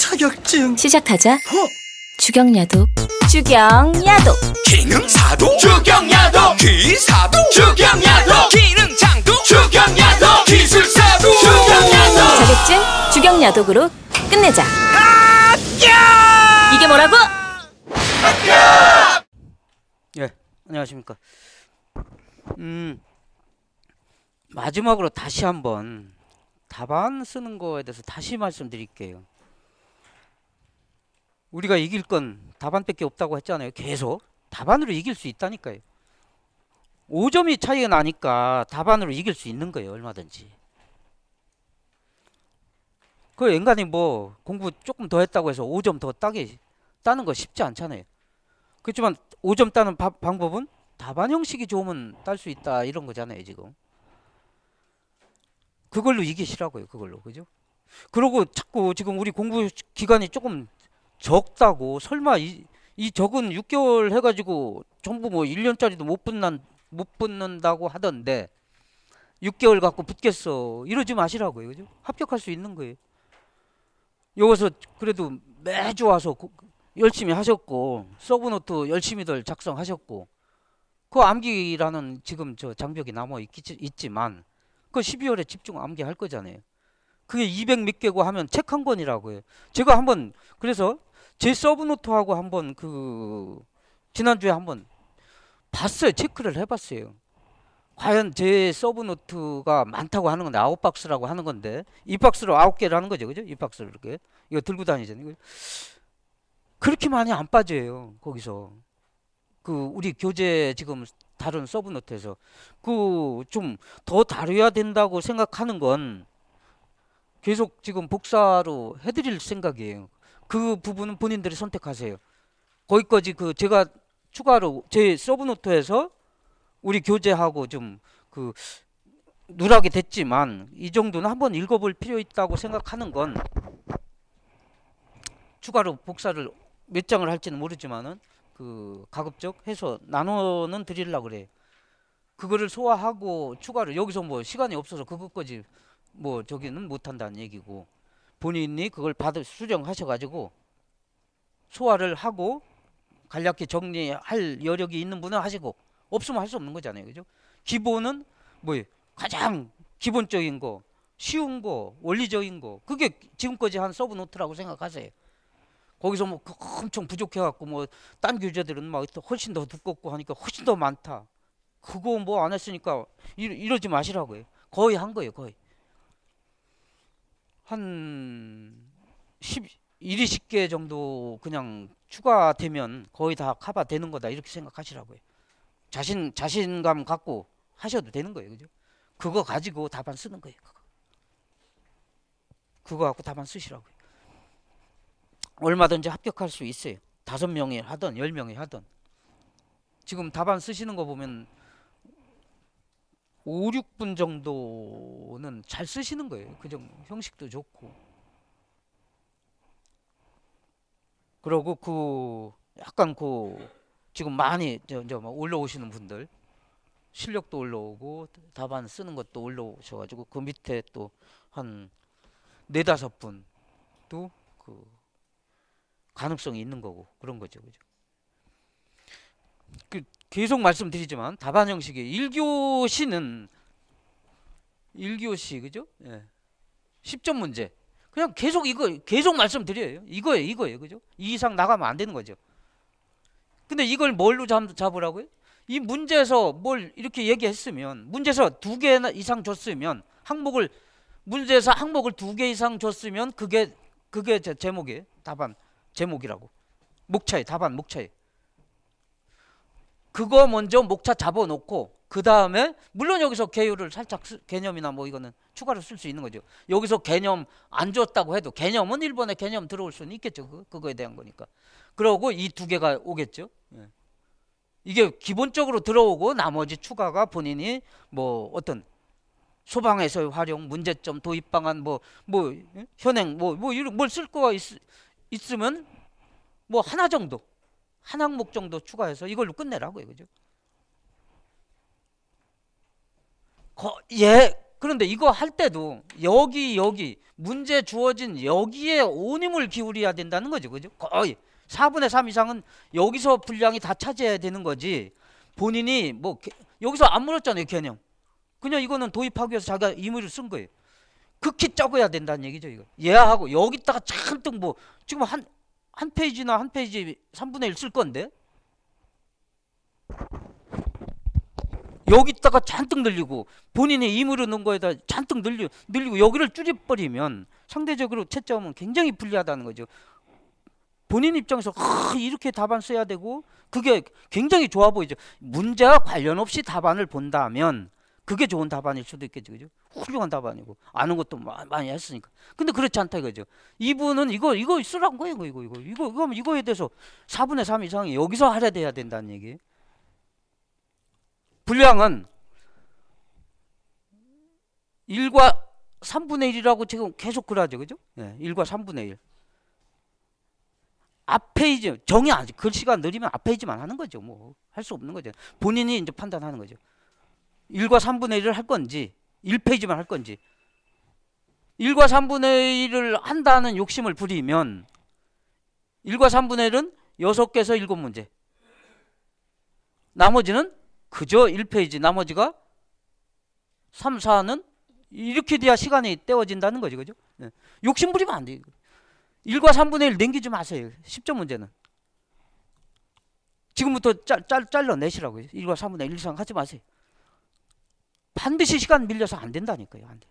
자격증 시작하자 허! 어? 주경야독 주경야독 기능사도 주경야독 기사도 주경야독 기능장도 주경야독 기술사도 주경야독 자격증 주경야독으로 끝내자 합 이게 뭐라고? 합예 안녕하십니까 음 마지막으로 다시 한번 답안 쓰는 거에 대해서 다시 말씀드릴게요 우리가 이길 건 답안밖에 없다고 했잖아요. 계속 답안으로 이길 수 있다니까요. 5점이 차이가 나니까 답안으로 이길 수 있는 거예요. 얼마든지. 그 인간이 뭐 공부 조금 더 했다고 해서 5점 더 따기 따는 거 쉽지 않잖아요. 그렇지만 5점 따는 바, 방법은 답안 형식이 좋으면 딸 수 있다 이런 거잖아요, 지금. 그걸로 이기시라고요, 그걸로. 그죠? 그러고 자꾸 지금 우리 공부 기간이 조금 적다고 설마 이, 이 적은 6개월 해가지고 전부 뭐 1년짜리도 못 붙는 못 붙는다고 하던데 6개월 갖고 붙겠어 이러지 마시라고요 그죠 합격할 수 있는 거예요 여기서 그래도 매주 와서 고, 열심히 하셨고 서브노트 열심히들 작성하셨고 그 암기라는 지금 저 장벽이 남아 있기, 있지만 그 12월에 집중 암기할 거잖아요 그게 200 몇 개고 하면 책 한 권이라고요 해 제가 한번 그래서 제 서브노트하고 한번 그 지난주에 한번 봤어요. 체크를 해봤어요. 과연 제 서브노트가 많다고 하는 건데 아웃 박스라고 하는 건데 이 박스로 아홉 개를 하는 거죠, 그죠? 이 박스를 이렇게 이거 들고 다니잖아요. 그렇게 많이 안 빠져요 거기서 그 우리 교재 지금 다른 서브노트에서 그 좀 더 다뤄야 된다고 생각하는 건 계속 지금 복사로 해드릴 생각이에요. 그 부분은 본인들이 선택하세요. 거기까지 그 제가 추가로 제 서브노트에서 우리 교재하고 좀 그 누락이 됐지만 이 정도는 한번 읽어볼 필요 있다고 생각하는 건 추가로 복사를 몇 장을 할지는 모르지만은 그 가급적 해서 나눠는 드릴라 그래. 그거를 소화하고 추가로 여기서 뭐 시간이 없어서 그것까지 뭐 저기는 못한다는 얘기고. 본인이 그걸 받을 수정하셔가지고 소화를 하고 간략히 정리할 여력이 있는 분은 하시고 없으면 할 수 없는 거잖아요, 그죠? 기본은 뭐예요? 가장 기본적인 거, 쉬운 거, 원리적인 거 그게 지금까지 한 서브 노트라고 생각하세요. 거기서 뭐 그 엄청 부족해갖고 뭐딴 교재들은 막 훨씬 더 두껍고 하니까 훨씬 더 많다. 그거 뭐 안 했으니까 이러, 지 마시라고요. 거의 한 거예요, 거의. 한 10, 1, 20개 정도 그냥 추가되면 거의 다 커버되는 거다 이렇게 생각하시라고요. 자신 자신감 갖고 하셔도 되는 거예요, 그죠? 그거 가지고 답안 쓰는 거예요. 그거, 그거 갖고 답안 쓰시라고요. 얼마든지 합격할 수 있어요. 다섯 명이 하던 열 명이 하던 지금 답안 쓰시는 거 보면 5, 6분 정도는 잘 쓰시는 거예요. 그 정도 형식도 좋고. 그리고 그 약간 그 지금 많이 저, 저 뭐 올라오시는 분들 실력도 올라오고 답안 쓰는 것도 올라오셔가지고 그 밑에 또 한 네다섯 분도 그 가능성이 있는 거고 그런 거죠, 그죠? 계속 말씀드리지만 답안 형식이 1교시는 1교시 그죠? 예. 10점 문제. 그냥 계속 이거 계속 말씀드려요. 이거예요, 이거예요. 그죠? 이 이상 나가면 안 되는 거죠. 근데 이걸 뭘로 잡, 잡으라고요? 이 문제에서 뭘 이렇게 얘기했으면 문제에서 두 개 이상 줬으면 항목을 문제에서 항목을 두 개 이상 줬으면 그게 그게 제목이 답안 제목이라고. 목차에 답안 목차에. 그거 먼저 목차 잡아놓고 그 다음에 물론 여기서 개요를 살짝 수, 개념이나 뭐 이거는 추가로 쓸 수 있는 거죠. 여기서 개념 안 줬다고 해도 개념은 일본의 개념 들어올 수는 있겠죠. 그, 그거에 대한 거니까. 그러고 이 두 개가 오겠죠. 예. 이게 기본적으로 들어오고 나머지 추가가 본인이 뭐 어떤 소방에서의 활용, 문제점, 도입 방안, 뭐, 뭐, 예? 현행, 뭐, 뭐, 이런 뭘 쓸 거가 있, 있으면 뭐 하나 정도 한 항목 정도 추가해서 이걸로 끝내라고요. 그죠? 거, 예. 그런데 이거 할 때도 여기 여기 문제 주어진 여기에 온 힘을 기울여야 된다는 거죠. 그죠? 거의 4분의 3 이상은 여기서 분량이 다 차지해야 되는 거지. 본인이 뭐 여기서 안 물었잖아요, 개념. 그냥 이거는 도입하기 위해서 자기가 임의를 쓴 거예요. 극히 적어야 된다는 얘기죠, 이거. 예하고 여기다가 잔뜩 뭐 지금 한한 페이지나 한 페이지 3분의 1 쓸 건데 여기다가 잔뜩 늘리고 본인의 임으로 넣은 거에다 잔뜩 늘리, 늘리고 여기를 줄여버리면 상대적으로 채점은 굉장히 불리하다는 거죠. 본인 입장에서 이렇게 답안 써야 되고 그게 굉장히 좋아 보이죠. 문제와 관련 없이 답안을 본다면 그게 좋은 답안일 수도 있겠죠. 그죠? 훌륭한 답안이고 아는 것도 많이 했으니까. 근데 그렇지 않다 이거죠. 이분은 이거 이거 쓰라는 거예요. 이거 이거 이거 이거 이거 이거에 대해서 4분의 3 이상이 여기서 할애돼야 된다는 얘기. 분량은 1과 3분의 1이라고 지금 계속 그러죠. 그죠? 예. 1과 3분의 1. 앞에 이제 정이 아직 글씨가 그 느리면 앞에 이지만 하는 거죠. 뭐 할 수 없는 거죠. 본인이 이제 판단하는 거죠. 1과 3분의 1을 할 건지 1페이지만 할 건지 1과 3분의 1을 한다는 욕심을 부리면 1과 3분의 1은 6개에서 7문제 나머지는 그저 1페이지 나머지가 3, 4는 이렇게 돼야 시간이 때워진다는 거죠. 그죠? 네. 욕심 부리면 안 돼요. 1과 3분의 1냉기지 마세요. 10점 문제는. 지금부터 짤, 잘라내시라고요. 1과 3분의 1 이상 하지 마세요. 반드시 시간 밀려서 안 된다니까요. 안 돼.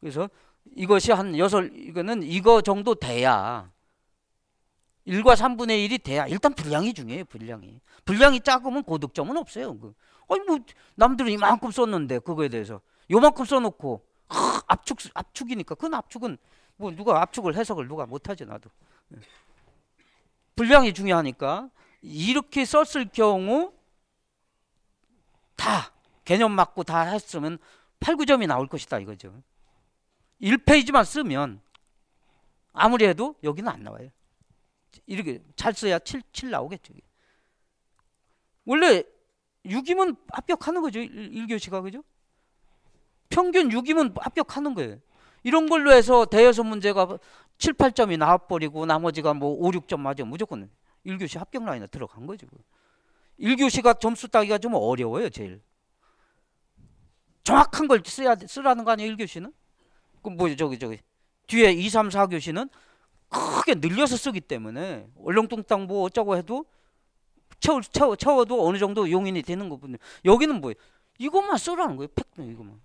그래서 이것이 한 여섯 이거는 이거 정도 돼야 1과 3분의 1이 돼야 일단 분량이 중요해요. 분량이. 분량이 작으면 고득점은 없어요. 그. 아니 뭐 남들은 이만큼 썼는데 그거에 대해서 요만큼 써놓고 아, 압축 압축이니까 그 압축은 뭐 누가 압축을 해석을 누가 못하지 나도 분량이 예. 중요하니까 이렇게 썼을 경우 다 개념 맞고 다 했으면 8, 9점이 나올 것이다 이거죠. 1페이지만 쓰면 아무리 해도 여기는 안 나와요. 이렇게 잘 써야 7, 7 나오겠죠. 원래 6이면 합격하는 거죠. 1, 교시가 그죠? 평균 6이면 합격하는 거예요. 이런 걸로 해서 대여섯 문제가 7, 8점이 나와버리고 나머지가 뭐 5, 6점 맞아 무조건 1교시 합격 라인에 들어간 거죠. 1교시가 점수 따기가 좀 어려워요, 제일. 정확한 걸 써야 쓰라는 거 아니에요 1교시는? 그럼 뭐 저기 저기 뒤에 2, 3, 4교시는 크게 늘려서 쓰기 때문에 얼렁뚱땅 뭐 어쩌고 해도 채워, 채워, 채워도 어느 정도 용인이 되는 거거든요. 여기는 뭐예요? 이것만 쓰라는 거예요. 팩트 이것만.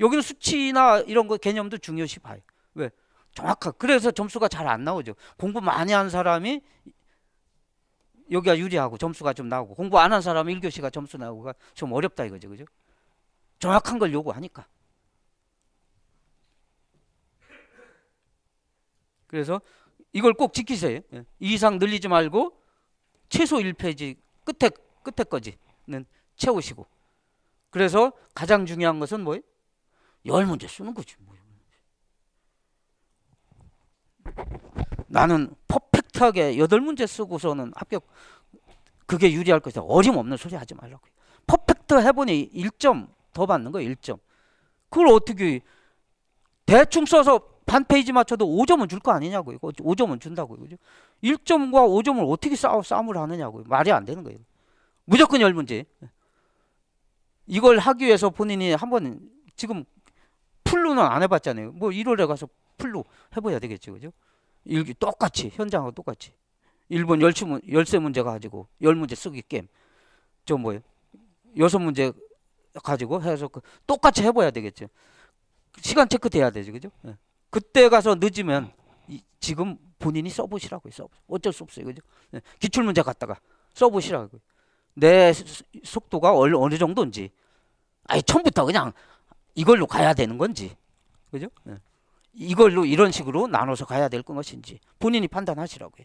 여기는 수치나 이런 거 개념도 중요시 봐요. 왜? 정확하. 그래서 점수가 잘 안 나오죠. 공부 많이 한 사람이 여기가 유리하고 점수가 좀 나오고 공부 안 한 사람이 1교시가 점수 나오고좀 그러니까 어렵다 이거죠. 그죠? 정확한 걸 요구하니까. 그래서 이걸 꼭 지키세요. 예. 이상 늘리지 말고 최소 1페이지 끝에 끝에 거지는 채우시고. 그래서 가장 중요한 것은 뭐예요? 열 문제 쓰는 거지. 뭐. 나는 퍼펙트하게 여덟 문제 쓰고서는 합격 그게 유리할 것이다. 어림없는 소리 하지 말라고 퍼펙트 해보니 1점 더 받는 거 1점. 그걸 어떻게 대충 써서 반 페이지 맞춰도 5점은 줄 거 아니냐고 이거 5점은 준다고요. 그죠? 1점과 5점을 어떻게 싸우, 싸움을 하느냐고요. 말이 안 되는 거예요. 무조건 열 문제. 이걸 하기 위해서 본인이 한번 지금 풀로는 안 해봤잖아요. 뭐 1월에 가서 풀로 해봐야 되겠죠. 그죠? 일기 똑같이 현장하고 똑같이 일본 열세 문제 가지고 열 문제 쓰기 게임 저 뭐예요 여섯 문제 가지고 해서 그 똑같이 해봐야 되겠죠. 시간 체크 돼야 되죠, 그죠? 예. 그때 가서 늦으면 이, 지금 본인이 써보시라고요. 써 어쩔 수 없어요, 그죠? 예. 기출문제 갔다가 써보시라고내 속도가 어느, 어느 정도인지, 아니 처음부터 그냥 이걸로 가야 되는 건지, 그죠? 예. 이걸로 이런 식으로 나눠서 가야 될 것인지 본인이 판단하시라고요.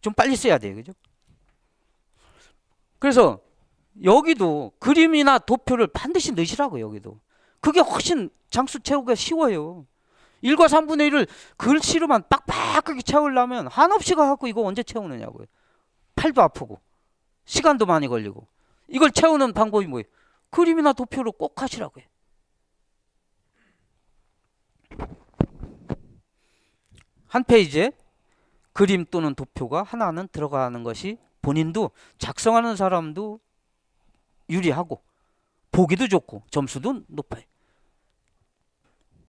좀 빨리 써야 돼요, 그죠? 그래서 여기도 그림이나 도표를 반드시 넣으시라고 여기도. 그게 훨씬 장수 채우기가 쉬워요. 1과 3분의 1을 글씨로만 빡빡하게 채우려면 한없이 가갖고 이거 언제 채우느냐고요. 팔도 아프고 시간도 많이 걸리고 이걸 채우는 방법이 뭐예요? 그림이나 도표를꼭 하시라고요. 해한 페이지에 그림 또는 도표가 하나는 들어가는 것이 본인도 작성하는 사람도 유리하고 보기도 좋고 점수도 높아요.